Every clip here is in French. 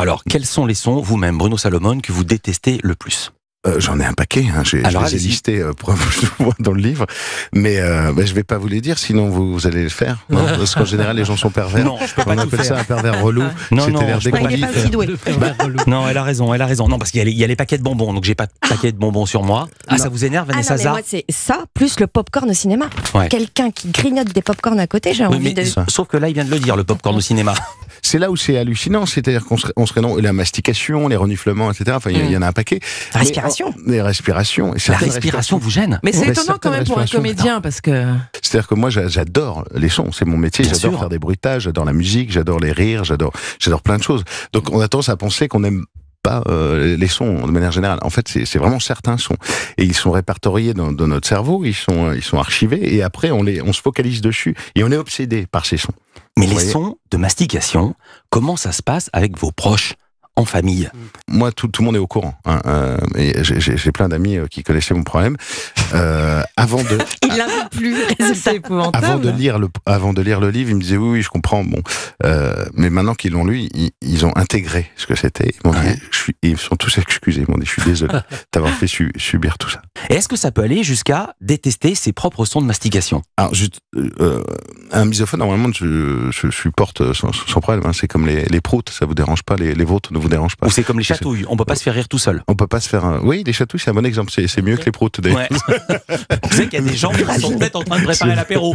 alors, quels sont les sons, vous-même, Bruno Salomon, que vous détestez le plus euh, J'en ai un paquet, hein. j'ai les ai listés euh, dans le livre, mais je euh, ne je vais pas vous les dire, sinon vous, allez le faire. Hein, parce qu'en général, les gens sont pervers. Non, je peux On pas appelle ça un pervers relou. Non, non, bah, non, elle a raison, elle a raison. Non, parce qu'il y, a les paquets de bonbons, donc j'ai pas de paquets de bonbons sur moi. Ah, ça vous énerve, Vanessa ah, C'est ça, plus le popcorn au cinéma. Quelqu'un qui grignote des popcorns à côté, j'ai envie de... Sauf que là, il vient de le dire, le popcorn au cinéma c'est là où c'est hallucinant, c'est-à-dire qu'on serait, non, la mastication, les reniflements, etc. Enfin, mm. il y, en a un paquet. La respiration. les respirations. la respiration vous gêne. Mais c'est étonnant quand même pour un comédien parce que. C'est-à-dire que moi, j'adore les sons, c'est mon métier. J'adore faire des bruitages, j'adore la musique, j'adore les rires, j'adore, j'adore plein de choses. Donc, on a tendance à penser qu'on n'aime pas euh, les sons de manière générale. En fait, c'est vraiment certains sons et ils sont répertoriés dans, dans, notre cerveau, ils sont ils sont archivés et après on les on se focalise dessus et on est obsédé par ces sons. Mais les sons de mastication, comment ça se passe avec vos proches en famille. Mm. Moi, tout, tout, le monde est au courant. Hein, euh, j'ai plein d'amis euh, qui connaissaient mon problème. Euh, avant de, il plus. Avant de lire le, avant de lire le livre, il me disait oui, oui, je comprends. Bon, mais maintenant qu'ils l'ont lu, ils, ont intégré ce que c'était. Ils, suis ils, sont tous excusés. je suis désolé d'avoir fait subir tout ça. est-ce que ça peut aller jusqu'à détester ses propres sons de mastication un misophone, normalement, je, supporte son problème. Hein. C'est comme les, les proutes, ça vous dérange pas les, les vôtres dérange pas. Ou c'est comme les chatouilles, on peut pas se faire rire tout seul. On peut pas se faire. Un... Oui, les chatouilles, c'est un bon exemple. C'est mieux que les proutes d'ailleurs. Ouais. on sait qu'il y a des gens qui sont en train de préparer l'apéro.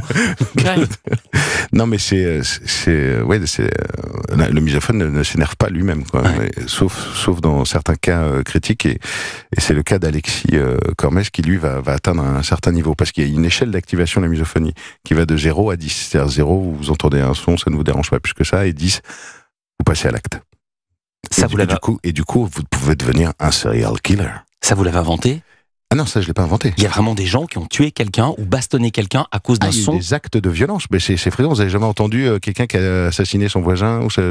non, mais c'est, c'est, ouais, c'est euh, le misophone ne, s'énerve pas lui-même, quoi. Sauf, sauf dans certains cas euh, critiques et, et c'est le cas d'Alexis Cormes euh, Cormès qui lui va, va atteindre un certain niveau parce qu'il y a une échelle d'activation de la misophonie qui va de 0 à 10. C'est-à-dire 0, vous entendez un son, ça ne vous dérange pas plus que ça, et 10, vous passez à l'acte. Ça et vous l'avez. Du coup, et du coup, vous pouvez devenir un serial killer. Ça vous l'avez inventé ah non, ça je l'ai pas inventé. Il y a vraiment des gens qui ont tué quelqu'un ou bastonné quelqu'un à cause d'un ah, a Des actes de violence, mais c'est frisant. Vous avez jamais entendu euh, quelqu'un qui a assassiné son voisin ou sa,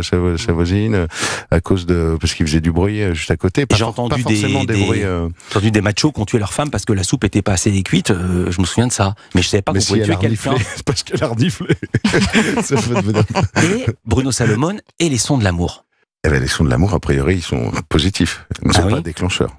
voisine euh, à cause de parce qu'il faisait du bruit euh, juste à côté. J'ai entendu des, machos qui ont tué leur femme parce que la soupe était pas assez cuite. je me souviens de ça, mais je savais pas qu'on pouvait tuer quelqu'un parce qu'elle a reniflé. et Bruno Salomon et les sons de l'amour. Eh ben, les sons de l'amour, a priori, ils sont positifs. Ils ne ah pas déclencheurs.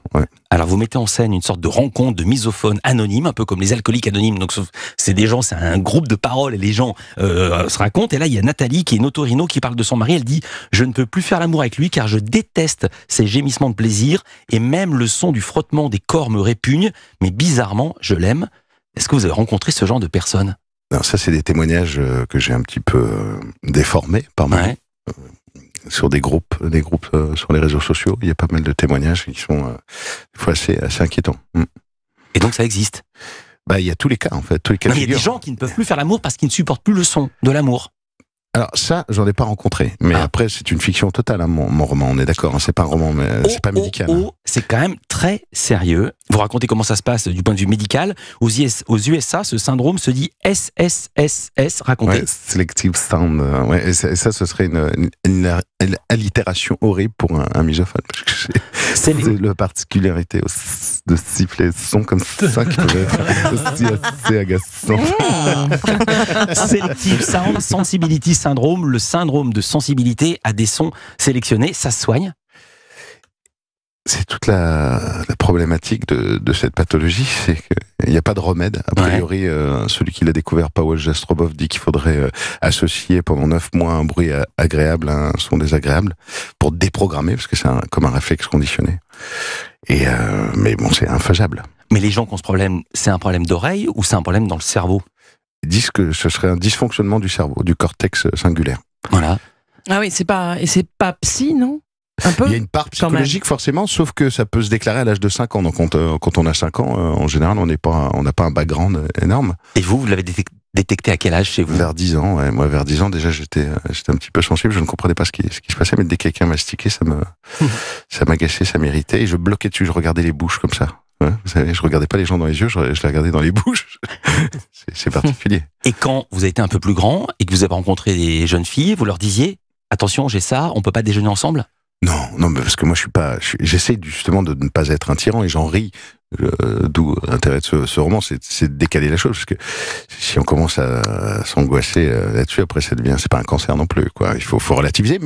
Alors, vous mettez en scène une sorte de rencontre de misophones anonymes, un peu comme les alcooliques anonymes. Donc, c'est des gens, c'est un groupe de paroles et les gens euh, se racontent. Et là, il y a Nathalie, qui est Notorino, qui parle de son mari. Elle dit Je ne peux plus faire l'amour avec lui car je déteste ses gémissements de plaisir et même le son du frottement des corps me répugne. Mais bizarrement, je l'aime. Est-ce que vous avez rencontré ce genre de personnes ça, c'est des témoignages euh, que j'ai un petit peu euh, déformés par moi sur des groupes, des groupes euh, sur les réseaux sociaux. Il y a pas mal de témoignages qui sont euh, fois assez, inquiétants. Mm. Et donc ça existe bah, il y a tous les cas en fait, les Il y a des gens qui ne peuvent plus faire l'amour parce qu'ils ne supportent plus le son de l'amour. Alors ça, j'en ai pas rencontré. Mais ah. après, c'est une fiction totale, hein, mon, roman. On est d'accord, hein, c'est pas un roman, mais euh, oh, c'est pas oh, médical. Oh, hein. c'est quand même très sérieux. Vous racontez comment ça se passe du point de vue médical. Aux, USA, ce syndrome se dit SSSS. Racontez. selective sound. Euh, et ça, ce serait une, allitération horrible pour un, un misophone. C'est la particularité de siffler son comme ça qui peut être aussi assez agaçant. Selective sound, sensibility syndrome, le syndrome de sensibilité à des sons sélectionnés, ça se soigne c'est toute la, problématique de, cette pathologie, c'est qu'il n'y a pas de remède. A priori, euh, celui qui l'a découvert, Powell Jastrobov, dit qu'il faudrait euh, associer pendant neuf mois un bruit agréable à un son désagréable pour déprogrammer, parce que c'est comme un réflexe conditionné. Euh, mais bon, c'est infaisable. Mais les gens qui ont ce problème, c'est un problème d'oreille ou c'est un problème dans le cerveau disent que ce serait un dysfonctionnement du cerveau, du cortex singulaire. Voilà. Ah oui, c'est pas et c'est pas psy, non Il y a une part psychologique forcément, sauf que ça peut se déclarer à l'âge de 5 ans. Donc euh, quand, on a 5 ans, euh, en général, on n'est pas, on n'a pas un background énorme. Et vous, vous l'avez détecté à quel âge chez vous Vers 10 ans, ouais. moi vers 10 ans déjà j'étais euh, j'étais un petit peu sensible, je ne comprenais pas ce qui, ce qui se passait, mais dès que quelqu'un mastiquait, ça me ça m'agaçait, ça m'irritait, et je bloquais dessus, je regardais les bouches comme ça vous savez, je regardais pas les gens dans les yeux, je, les regardais dans les bouches. c'est particulier. Et quand vous avez été un peu plus grand et que vous avez rencontré des jeunes filles, vous leur disiez attention, j'ai ça, on peut pas déjeuner ensemble non, non, parce que moi je suis pas, j'essaie justement de ne pas être un tyran et j'en ris. Euh, d'où l'intérêt de ce, roman, c'est de décaler la chose parce que si on commence à, s'angoisser euh, là-dessus, après ça devient, c'est pas un cancer non plus, quoi. Il faut, faut relativiser,